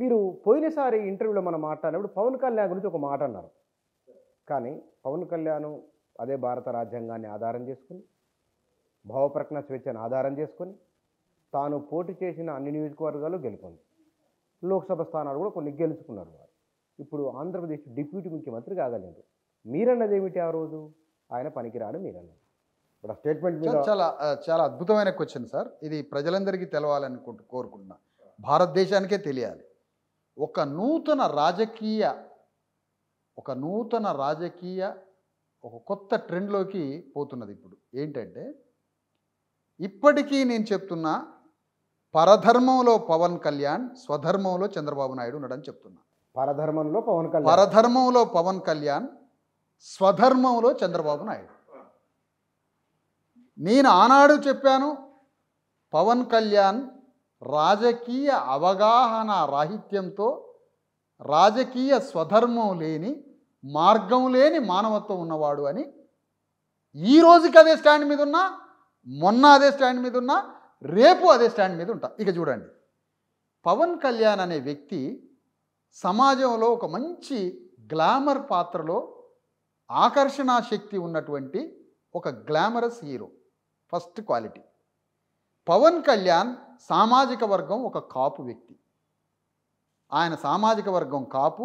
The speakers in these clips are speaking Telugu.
మీరు పోయినసారి ఇంటర్వ్యూలో మనం మాట్లాడినప్పుడు పవన్ కళ్యాణ్ గురించి ఒక మాట అన్నారు కానీ పవన్ కళ్యాణ్ అదే భారత రాజ్యాంగాన్ని ఆధారం చేసుకుని భావప్రకటన స్వేచ్ఛను ఆధారం చేసుకొని తాను పోటీ చేసిన అన్ని నియోజకవర్గాలు గెలుపొంది లోక్సభ స్థానాలు కూడా కొన్ని గెలుచుకున్నారు వారు ఇప్పుడు ఆంధ్రప్రదేశ్ డిప్యూటీ ముఖ్యమంత్రి కాగలేదు మీరన్నది ఏమిటి ఆ రోజు ఆయన పనికిరాడు మీరన్నది ఇప్పుడు ఆ స్టేట్మెంట్ చాలా చాలా అద్భుతమైన క్వశ్చన్ సార్ ఇది ప్రజలందరికీ తెలవాలని కోరుకుంటున్నా భారతదేశానికే తెలియాలి ఒక నూతన రాజకీయ ఒక నూతన రాజకీయ ఒక కొత్త ట్రెండ్లోకి పోతున్నది ఇప్పుడు ఏంటంటే ఇప్పటికీ నేను చెప్తున్నా పరధర్మంలో పవన్ కళ్యాణ్ స్వధర్మంలో చంద్రబాబు నాయుడు ఉన్నాడని చెప్తున్నా పరధర్మంలో పవన్ కళ్యాణ్ పరధర్మంలో పవన్ కళ్యాణ్ స్వధర్మంలో చంద్రబాబు నాయుడు నేను ఆనాడు చెప్పాను పవన్ కళ్యాణ్ రాజకీయ అవగాహన రాహిత్యంతో రాజకీయ స్వధర్మం లేని మార్గం లేని మానవత్వం ఉన్నవాడు అని ఈ రోజుకి అదే స్టాండ్ మీద ఉన్నా మొన్న అదే స్టాండ్ మీద ఉన్నా రేపు అదే స్టాండ్ మీద ఉంటా ఇక చూడండి పవన్ కళ్యాణ్ అనే వ్యక్తి సమాజంలో ఒక మంచి గ్లామర్ పాత్రలో ఆకర్షణ శక్తి ఉన్నటువంటి ఒక glamorous hero first quality Pawan Kalyan సామాజిక వర్గం ఒక కాపు వ్యక్తి ఆయన సామాజిక వర్గం కాపు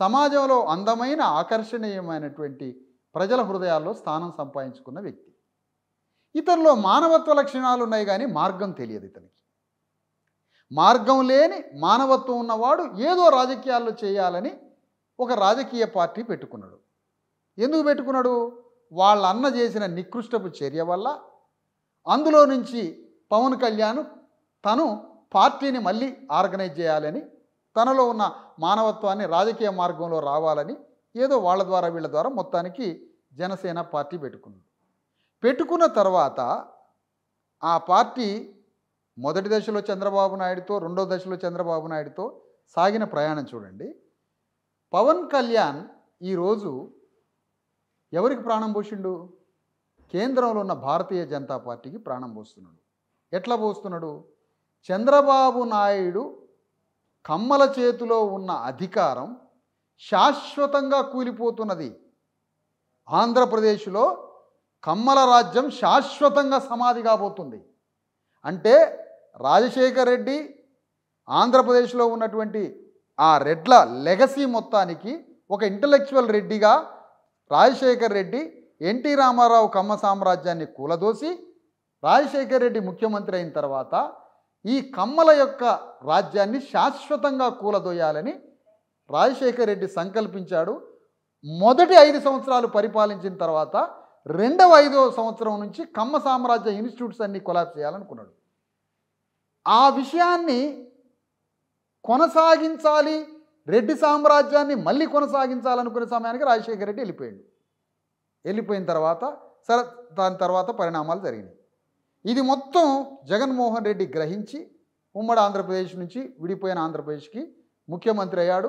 సమాజంలో అందమైన ఆకర్షణీయమైనటువంటి ప్రజల హృదయాల్లో స్థానం సంపాదించుకున్న వ్యక్తి ఇతనిలో మానవత్వ లక్షణాలు ఉన్నాయి కానీ మార్గం తెలియదు ఇతనికి మార్గం లేని మానవత్వం ఉన్నవాడు ఏదో రాజకీయాల్లో చేయాలని ఒక రాజకీయ పార్టీ పెట్టుకున్నాడు ఎందుకు పెట్టుకున్నాడు వాళ్ళ అన్న చేసిన నికృష్టపు చర్య వల్ల అందులో నుంచి పవన్ కళ్యాణ్ తను పార్టీని మళ్ళీ ఆర్గనైజ్ చేయాలని తనలో ఉన్న మానవత్వాన్ని రాజకీయ మార్గంలో రావాలని ఏదో వాళ్ళ ద్వారా వీళ్ళ ద్వారా మొత్తానికి జనసేన పార్టీ పెట్టుకుంది పెట్టుకున్న తర్వాత ఆ పార్టీ మొదటి దశలో చంద్రబాబు నాయుడుతో రెండో దశలో చంద్రబాబు నాయుడుతో సాగిన ప్రయాణం చూడండి పవన్ కళ్యాణ్ ఈరోజు ఎవరికి ప్రాణం పోసిండు కేంద్రంలో ఉన్న భారతీయ జనతా పార్టీకి ప్రాణం పోస్తున్నాడు ఎట్లా పోస్తున్నాడు చంద్రబాబు నాయుడు కమ్మల చేతిలో ఉన్న అధికారం శాశ్వతంగా కూలిపోతున్నది ఆంధ్రప్రదేశ్లో కమ్మల రాజ్యం శాశ్వతంగా సమాధి కాబోతుంది అంటే రాజశేఖర్ రెడ్డి ఆంధ్రప్రదేశ్లో ఉన్నటువంటి ఆ రెడ్ల లెగసీ మొత్తానికి ఒక ఇంటలెక్చువల్ రెడ్డిగా రాజశేఖర్ రెడ్డి ఎన్టీ రామారావు కమ్మ సామ్రాజ్యాన్ని కూలదోసి రాజశేఖర్ రెడ్డి ముఖ్యమంత్రి అయిన తర్వాత ఈ కమ్మల యొక్క రాజ్యాన్ని శాశ్వతంగా కూలదోయాలని రాజశేఖర రెడ్డి సంకల్పించాడు మొదటి ఐదు సంవత్సరాలు పరిపాలించిన తర్వాత రెండవ ఐదో సంవత్సరం నుంచి కమ్మ సామ్రాజ్య ఇన్స్టిట్యూట్స్ అన్ని కొలాప్స్ చేయాలనుకున్నాడు ఆ విషయాన్ని కొనసాగించాలి రెడ్డి సామ్రాజ్యాన్ని మళ్ళీ కొనసాగించాలనుకునే సమయానికి రాజశేఖర రెడ్డి వెళ్ళిపోయాడు వెళ్ళిపోయిన తర్వాత సరే దాని తర్వాత పరిణామాలు జరిగినాయి ఇది మొత్తం జగన్మోహన్ రెడ్డి గ్రహించి ఉమ్మడి ఆంధ్రప్రదేశ్ నుంచి విడిపోయిన ఆంధ్రప్రదేశ్కి ముఖ్యమంత్రి అయ్యాడు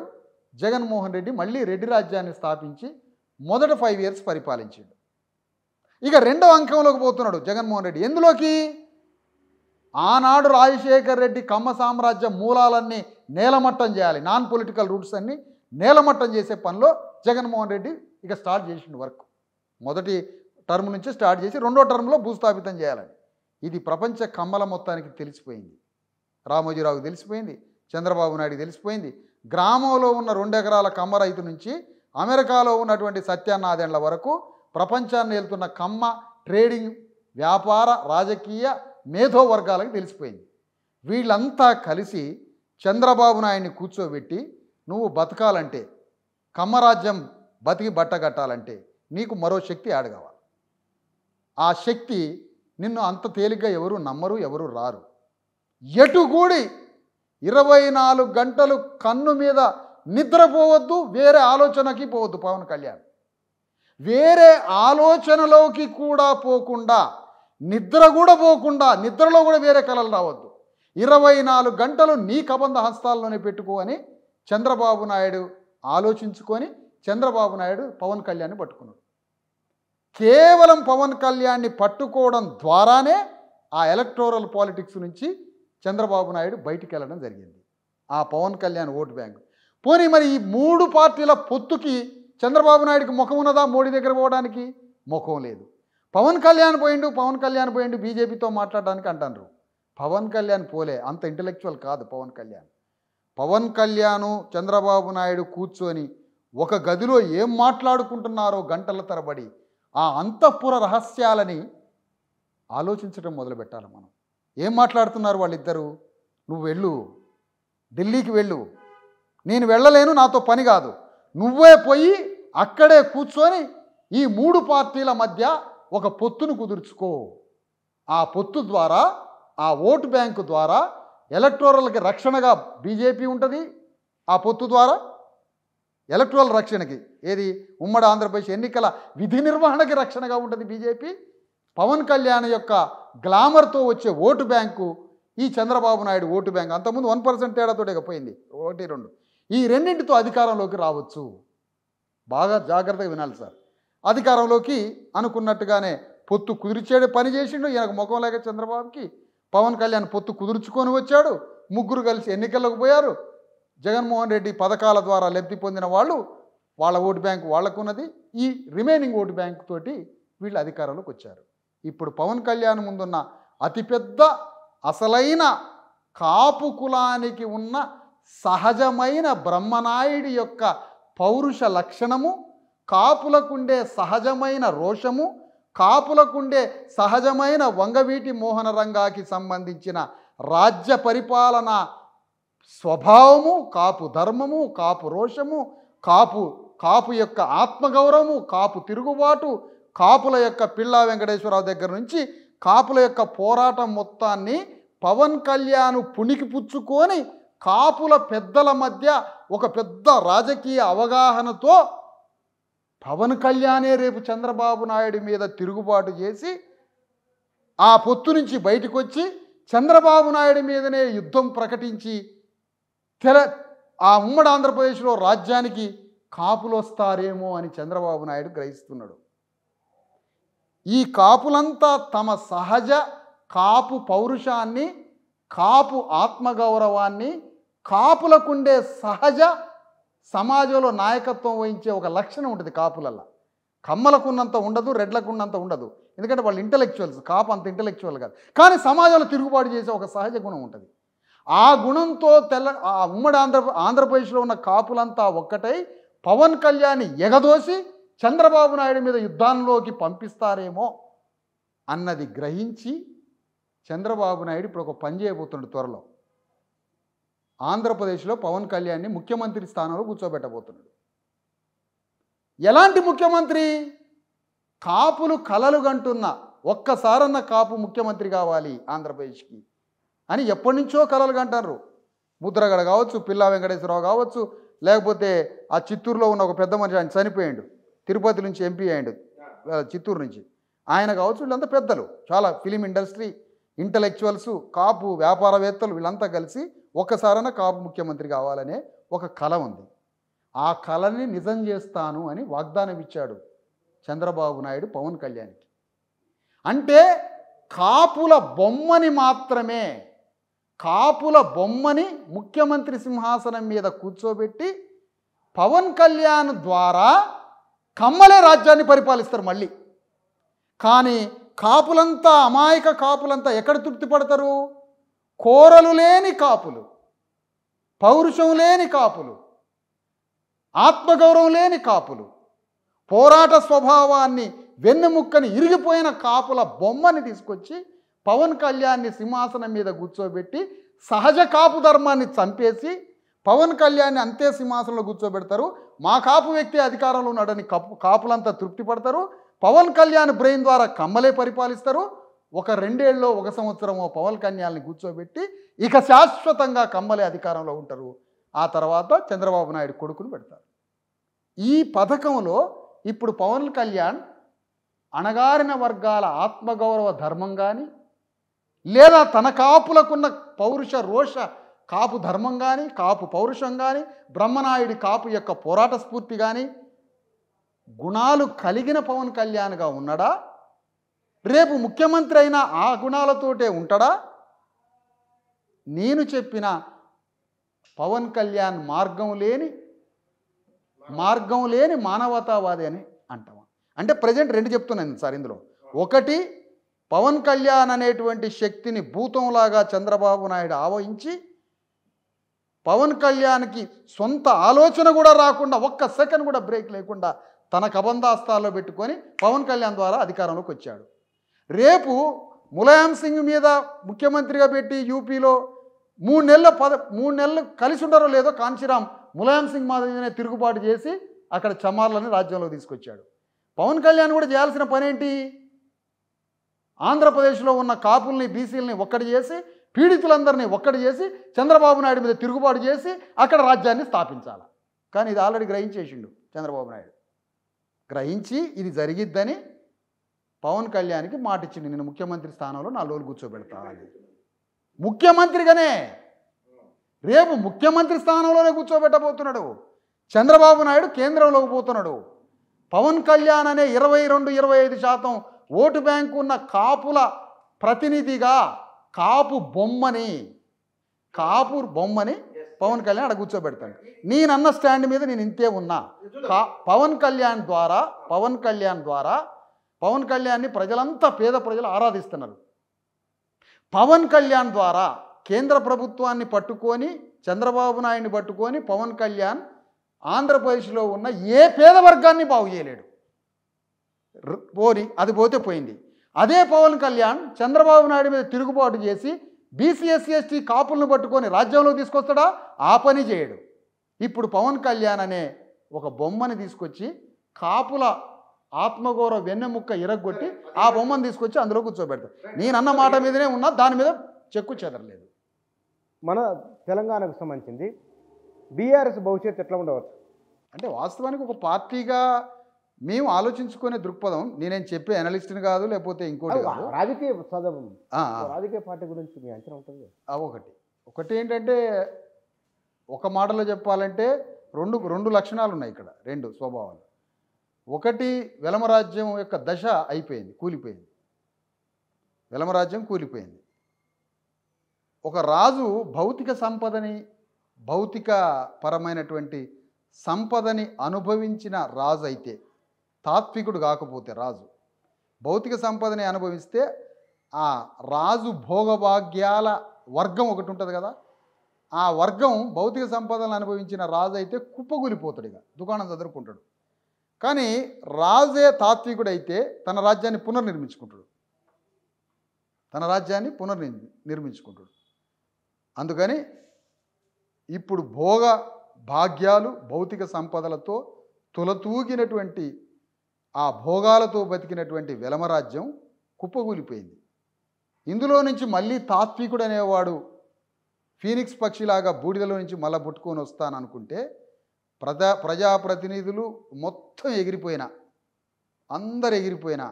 జగన్మోహన్ రెడ్డి మళ్ళీ రెడ్డి రాజ్యాన్ని స్థాపించి మొదట ఫైవ్ ఇయర్స్ పరిపాలించాడు ఇక రెండవ అంకంలోకి పోతున్నాడు జగన్మోహన్ రెడ్డి ఎందులోకి ఆనాడు రాజశేఖర్ రెడ్డి కమ్మ సామ్రాజ్య మూలాలన్నీ నేలమట్టం చేయాలి నాన్ పొలిటికల్ రూట్స్ అన్నీ నేలమట్టం చేసే పనిలో జగన్మోహన్ రెడ్డి ఇక స్టార్ట్ చేసిన వర్క్ మొదటి టర్మ్ నుంచి స్టార్ట్ చేసి రెండో టర్మ్లో భూస్థాపితం చేయాలని ఇది ప్రపంచ కమ్మల మొత్తానికి తెలిసిపోయింది రామోజీరావుకి తెలిసిపోయింది చంద్రబాబు నాయుడు తెలిసిపోయింది గ్రామంలో ఉన్న రెండు ఎకరాల కమ్మ రైతు నుంచి అమెరికాలో ఉన్నటువంటి సత్యానాథెండ్ల వరకు ప్రపంచాన్ని వెళ్తున్న కమ్మ ట్రేడింగ్ వ్యాపార రాజకీయ మేధో వర్గాలకు తెలిసిపోయింది వీళ్ళంతా కలిసి చంద్రబాబు నాయుడిని కూర్చోబెట్టి నువ్వు బతకాలంటే కమ్మరాజ్యం బతికి బట్టగట్టాలంటే నీకు మరో శక్తి ఆడగవాలి ఆ శక్తి నిన్ను అంత తేలిగ్గా ఎవరు నమ్మరు ఎవరు రారు ఎటుగూడి ఇరవై నాలుగు గంటలు కన్ను మీద నిద్రపోవద్దు వేరే ఆలోచనకి పోవద్దు పవన్ కళ్యాణ్ వేరే ఆలోచనలోకి కూడా పోకుండా నిద్ర కూడా పోకుండా నిద్రలో కూడా వేరే కళలు రావద్దు ఇరవై నాలుగు గంటలు నీ కబంధ హస్తాల్లోనే పెట్టుకో అని చంద్రబాబు నాయుడు ఆలోచించుకొని చంద్రబాబు నాయుడు పవన్ కళ్యాణ్ పట్టుకున్నాడు కేవలం పవన్ కళ్యాణ్ని పట్టుకోవడం ద్వారానే ఆ ఎలక్టోరల్ పాలిటిక్స్ నుంచి చంద్రబాబు నాయుడు బయటికి వెళ్ళడం జరిగింది ఆ పవన్ కళ్యాణ్ ఓటు బ్యాంక్ పోనీ మరి ఈ మూడు పార్టీల పొత్తుకి చంద్రబాబు నాయుడికి ముఖం ఉన్నదా మోడీ దగ్గర పోవడానికి ముఖం లేదు పవన్ కళ్యాణ్ పోయిండు పవన్ కళ్యాణ్ పోయిండు బీజేపీతో మాట్లాడడానికి అంటారు పవన్ కళ్యాణ్ పోలే అంత ఇంటలెక్చువల్ కాదు పవన్ కళ్యాణ్ పవన్ కళ్యాణ్ చంద్రబాబు నాయుడు కూర్చొని ఒక గదిలో ఏం మాట్లాడుకుంటున్నారో గంటల తరబడి ఆ అంతఃపుర రహస్యాలని ఆలోచించడం మొదలుపెట్టాలి మనం ఏం మాట్లాడుతున్నారు వాళ్ళిద్దరూ నువ్వు వెళ్ళు ఢిల్లీకి వెళ్ళు నేను వెళ్ళలేను నాతో పని కాదు నువ్వే పోయి అక్కడే కూర్చొని ఈ మూడు పార్టీల మధ్య ఒక పొత్తును కుదుర్చుకో ఆ పొత్తు ద్వారా ఆ ఓటు బ్యాంకు ద్వారా ఎలక్టోరల్కి రక్షణగా బీజేపీ ఉంటుంది ఆ పొత్తు ద్వారా ఎలక్ట్రల్ రక్షణకి ఏది ఉమ్మడి ఆంధ్రప్రదేశ్ ఎన్నికల విధి నిర్వహణకి రక్షణగా ఉంటుంది బీజేపీ పవన్ కళ్యాణ్ యొక్క గ్లామర్తో వచ్చే ఓటు బ్యాంకు ఈ చంద్రబాబు నాయుడు ఓటు బ్యాంక్ అంతకుముందు వన్ పర్సెంట్ తేడాతోటే పోయింది ఒకటి రెండు ఈ రెండింటితో అధికారంలోకి రావచ్చు బాగా జాగ్రత్తగా వినాలి సార్ అధికారంలోకి అనుకున్నట్టుగానే పొత్తు కుదిర్చేడు పని చేసిండు ఈయనకు లేక చంద్రబాబుకి పవన్ కళ్యాణ్ పొత్తు కుదుర్చుకొని వచ్చాడు ముగ్గురు కలిసి ఎన్నికల్లోకి పోయారు జగన్మోహన్ రెడ్డి పథకాల ద్వారా లబ్ధి పొందిన వాళ్ళు వాళ్ళ ఓటు బ్యాంక్ వాళ్ళకున్నది ఈ రిమైనింగ్ ఓటు బ్యాంక్ తోటి వీళ్ళు అధికారంలోకి వచ్చారు ఇప్పుడు పవన్ కళ్యాణ్ ముందున్న అతిపెద్ద అసలైన కాపు కులానికి ఉన్న సహజమైన బ్రహ్మనాయుడి యొక్క పౌరుష లక్షణము కాపులకుండే సహజమైన రోషము కాపులకుండే సహజమైన వంగవీటి మోహన రంగాకి సంబంధించిన రాజ్య పరిపాలన స్వభావము కాపు ధర్మము కాపు రోషము కాపు కాపు యొక్క ఆత్మగౌరవము కాపు తిరుగుబాటు కాపుల యొక్క పిల్లా వెంకటేశ్వరరావు దగ్గర నుంచి కాపుల యొక్క పోరాటం మొత్తాన్ని పవన్ కళ్యాణ్ పుణికి పుచ్చుకొని కాపుల పెద్దల మధ్య ఒక పెద్ద రాజకీయ అవగాహనతో పవన్ కళ్యాణే రేపు చంద్రబాబు నాయుడు మీద తిరుగుబాటు చేసి ఆ పొత్తు నుంచి బయటకు వచ్చి చంద్రబాబు నాయుడు మీదనే యుద్ధం ప్రకటించి తెల ఆ ఉమ్మడి ఆంధ్రప్రదేశ్లో రాజ్యానికి కాపులొస్తారేమో అని చంద్రబాబు నాయుడు గ్రహిస్తున్నాడు ఈ కాపులంతా తమ సహజ కాపు పౌరుషాన్ని కాపు ఆత్మగౌరవాన్ని కాపులకుండే సహజ సమాజంలో నాయకత్వం వహించే ఒక లక్షణం ఉంటుంది కాపులల్లో కమ్మలకున్నంత ఉండదు రెడ్లకున్నంత ఉండదు ఎందుకంటే వాళ్ళు ఇంటలెక్చువల్స్ కాపు అంత ఇంటలెక్చువల్ కాదు కానీ సమాజంలో తిరుగుబాటు చేసే ఒక సహజ గుణం ఉంటుంది ఆ గుణంతో తెల్ల ఆ ఉమ్మడి ఆంధ్ర ఆంధ్రప్రదేశ్లో ఉన్న కాపులంతా ఒక్కటై పవన్ కళ్యాణ్ ఎగదోసి చంద్రబాబు నాయుడు మీద యుద్ధాల్లోకి పంపిస్తారేమో అన్నది గ్రహించి చంద్రబాబు నాయుడు ఇప్పుడు ఒక పని చేయబోతుండే త్వరలో ఆంధ్రప్రదేశ్లో పవన్ కళ్యాణ్ని ముఖ్యమంత్రి స్థానంలో కూర్చోబెట్టబోతున్నాడు ఎలాంటి ముఖ్యమంత్రి కాపులు కలలుగంటున్న ఒక్కసారన్న కాపు ముఖ్యమంత్రి కావాలి ఆంధ్రప్రదేశ్కి అని ఎప్పటి నుంచో కళలు అంటారు ముద్రగడ కావచ్చు పిల్లా వెంకటేశ్వరరావు కావచ్చు లేకపోతే ఆ చిత్తూరులో ఉన్న ఒక పెద్ద మనిషి ఆయన చనిపోయాడు తిరుపతి నుంచి ఎంపీ అయ్యాడు చిత్తూరు నుంచి ఆయన కావచ్చు వీళ్ళంతా పెద్దలు చాలా ఫిలిం ఇండస్ట్రీ ఇంటలెక్చువల్స్ కాపు వ్యాపారవేత్తలు వీళ్ళంతా కలిసి ఒక్కసారైనా కాపు ముఖ్యమంత్రి కావాలనే ఒక కళ ఉంది ఆ కళని నిజం చేస్తాను అని వాగ్దానం ఇచ్చాడు చంద్రబాబు నాయుడు పవన్ కళ్యాణ్కి అంటే కాపుల బొమ్మని మాత్రమే కాపుల బొమ్మని ముఖ్యమంత్రి సింహాసనం మీద కూర్చోబెట్టి పవన్ కళ్యాణ్ ద్వారా కమ్మలే రాజ్యాన్ని పరిపాలిస్తారు మళ్ళీ కానీ కాపులంతా అమాయక కాపులంతా ఎక్కడ తృప్తి పడతారు కోరలు లేని కాపులు పౌరుషం లేని కాపులు ఆత్మగౌరవం లేని కాపులు పోరాట స్వభావాన్ని వెన్నెముక్కని ఇరిగిపోయిన కాపుల బొమ్మని తీసుకొచ్చి పవన్ కళ్యాణ్ని సింహాసనం మీద కూర్చోబెట్టి సహజ కాపు ధర్మాన్ని చంపేసి పవన్ కళ్యాణ్ని అంతే సింహాసనంలో కూర్చోబెడతారు మా కాపు వ్యక్తి అధికారంలో ఉన్నాడని కప్పు కాపులంతా తృప్తి పడతారు పవన్ కళ్యాణ్ బ్రెయిన్ ద్వారా కమ్మలే పరిపాలిస్తారు ఒక రెండేళ్ళలో ఒక సంవత్సరం పవన్ కళ్యాణ్ని కూర్చోబెట్టి ఇక శాశ్వతంగా కమ్మలే అధికారంలో ఉంటారు ఆ తర్వాత చంద్రబాబు నాయుడు కొడుకును పెడతారు ఈ పథకంలో ఇప్పుడు పవన్ కళ్యాణ్ అణగారిన వర్గాల ఆత్మగౌరవ ధర్మం కానీ లేదా తన కాపులకున్న పౌరుష రోష కాపు ధర్మం కానీ కాపు పౌరుషం కానీ బ్రహ్మనాయుడి కాపు యొక్క పోరాట స్ఫూర్తి కానీ గుణాలు కలిగిన పవన్ కళ్యాణ్గా ఉన్నాడా రేపు ముఖ్యమంత్రి అయినా ఆ గుణాలతోటే ఉంటాడా నేను చెప్పిన పవన్ కళ్యాణ్ మార్గం లేని మార్గం లేని మానవతావాది అని అంటావా అంటే ప్రజెంట్ రెండు చెప్తున్నాను సార్ ఇందులో ఒకటి పవన్ కళ్యాణ్ అనేటువంటి శక్తిని భూతంలాగా చంద్రబాబు నాయుడు ఆవహించి పవన్ కళ్యాణ్కి సొంత ఆలోచన కూడా రాకుండా ఒక్క సెకండ్ కూడా బ్రేక్ లేకుండా తన కబంధాస్థాల్లో పెట్టుకొని పవన్ కళ్యాణ్ ద్వారా అధికారంలోకి వచ్చాడు రేపు ములాయం సింగ్ మీద ముఖ్యమంత్రిగా పెట్టి యూపీలో మూడు నెలల పద మూడు నెలలు కలిసి ఉండరో లేదో కాంచీరామ్ ములాయం సింగ్ మాదిరిగానే తిరుగుబాటు చేసి అక్కడ చమార్లని రాజ్యంలో తీసుకొచ్చాడు పవన్ కళ్యాణ్ కూడా చేయాల్సిన పనేంటి ఆంధ్రప్రదేశ్లో ఉన్న కాపుల్ని బీసీలని ఒక్కటి చేసి పీడితులందరినీ ఒక్కటి చేసి చంద్రబాబు నాయుడు మీద తిరుగుబాటు చేసి అక్కడ రాజ్యాన్ని స్థాపించాలి కానీ ఇది ఆల్రెడీ గ్రహించేసిండు చంద్రబాబు నాయుడు గ్రహించి ఇది జరిగిద్దని పవన్ కళ్యాణ్కి మాట ఇచ్చింది నేను ముఖ్యమంత్రి స్థానంలో నా లోలు కూర్చోబెడతానని ముఖ్యమంత్రిగానే రేపు ముఖ్యమంత్రి స్థానంలోనే కూర్చోబెట్టబోతున్నాడు చంద్రబాబు నాయుడు కేంద్రంలోకి పోతున్నాడు పవన్ కళ్యాణ్ అనే ఇరవై రెండు ఇరవై ఐదు శాతం ఓటు బ్యాంకు ఉన్న కాపుల ప్రతినిధిగా కాపు బొమ్మని కాపు బొమ్మని పవన్ కళ్యాణ్ అక్కడ కూర్చోబెడతాడు నేనన్న స్టాండ్ మీద నేను ఇంతే ఉన్నా కా పవన్ కళ్యాణ్ ద్వారా పవన్ కళ్యాణ్ ద్వారా పవన్ కళ్యాణ్ని ప్రజలంతా పేద ప్రజలు ఆరాధిస్తున్నారు పవన్ కళ్యాణ్ ద్వారా కేంద్ర ప్రభుత్వాన్ని పట్టుకొని చంద్రబాబు నాయుడిని పట్టుకొని పవన్ కళ్యాణ్ ఆంధ్రప్రదేశ్లో ఉన్న ఏ పేద వర్గాన్ని బాగు చేయలేడు పోని అది పోతే పోయింది అదే పవన్ కళ్యాణ్ చంద్రబాబు నాయుడు మీద తిరుగుబాటు చేసి బీసీఎస్సీఎస్టీ కాపులను పట్టుకొని రాజ్యంలో తీసుకొస్తాడా ఆ పని చేయడు ఇప్పుడు పవన్ కళ్యాణ్ అనే ఒక బొమ్మని తీసుకొచ్చి కాపుల ఆత్మగౌరవ వెన్నెముక్క ఇరగొట్టి ఆ బొమ్మను తీసుకొచ్చి అందులో కూర్చోబెడతాడు అన్న మాట మీదనే ఉన్నా దాని మీద చెక్కు చెదరలేదు మన తెలంగాణకు సంబంధించింది బీఆర్ఎస్ భవిష్యత్తు ఎట్లా ఉండవచ్చు అంటే వాస్తవానికి ఒక పార్టీగా మేము ఆలోచించుకునే దృక్పథం నేనేం చెప్పే అనలిస్ట్ని కాదు లేకపోతే ఇంకోటి కాదు రాజకీయ సదవం రాజకీయ పార్టీ గురించి మీ అంచనా ఉంటుంది ఒకటి ఒకటి ఏంటంటే ఒక మాటలో చెప్పాలంటే రెండు రెండు లక్షణాలు ఉన్నాయి ఇక్కడ రెండు స్వభావాలు ఒకటి వెలమరాజ్యం యొక్క దశ అయిపోయింది కూలిపోయింది వెలమరాజ్యం కూలిపోయింది ఒక రాజు భౌతిక సంపదని భౌతిక పరమైనటువంటి సంపదని అనుభవించిన రాజు అయితే తాత్వికుడు కాకపోతే రాజు భౌతిక సంపదని అనుభవిస్తే ఆ రాజు భోగభాగ్యాల వర్గం ఒకటి ఉంటుంది కదా ఆ వర్గం భౌతిక సంపదలను అనుభవించిన రాజు అయితే కుప్పగూలిపోతాడు ఇక దుకాణం చదువుకుంటాడు కానీ రాజే తాత్వికుడైతే తన రాజ్యాన్ని పునర్నిర్మించుకుంటాడు తన రాజ్యాన్ని పునర్నిర్మి నిర్మించుకుంటాడు అందుకని ఇప్పుడు భోగ భాగ్యాలు భౌతిక సంపదలతో తులతూగినటువంటి ఆ భోగాలతో బతికినటువంటి వెలమరాజ్యం కుప్పగూలిపోయింది ఇందులో నుంచి మళ్ళీ తాత్వికుడు అనేవాడు ఫీనిక్స్ పక్షిలాగా బూడిదలో నుంచి మళ్ళా పుట్టుకొని వస్తాననుకుంటే ప్రజా ప్రజాప్రతినిధులు మొత్తం ఎగిరిపోయినా అందరు ఎగిరిపోయినా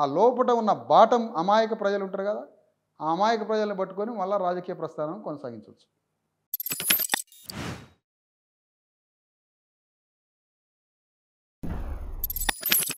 ఆ లోపట ఉన్న బాటం అమాయక ప్రజలు ఉంటారు కదా ఆ అమాయక ప్రజలను పట్టుకొని మళ్ళీ రాజకీయ ప్రస్థానం కొనసాగించవచ్చు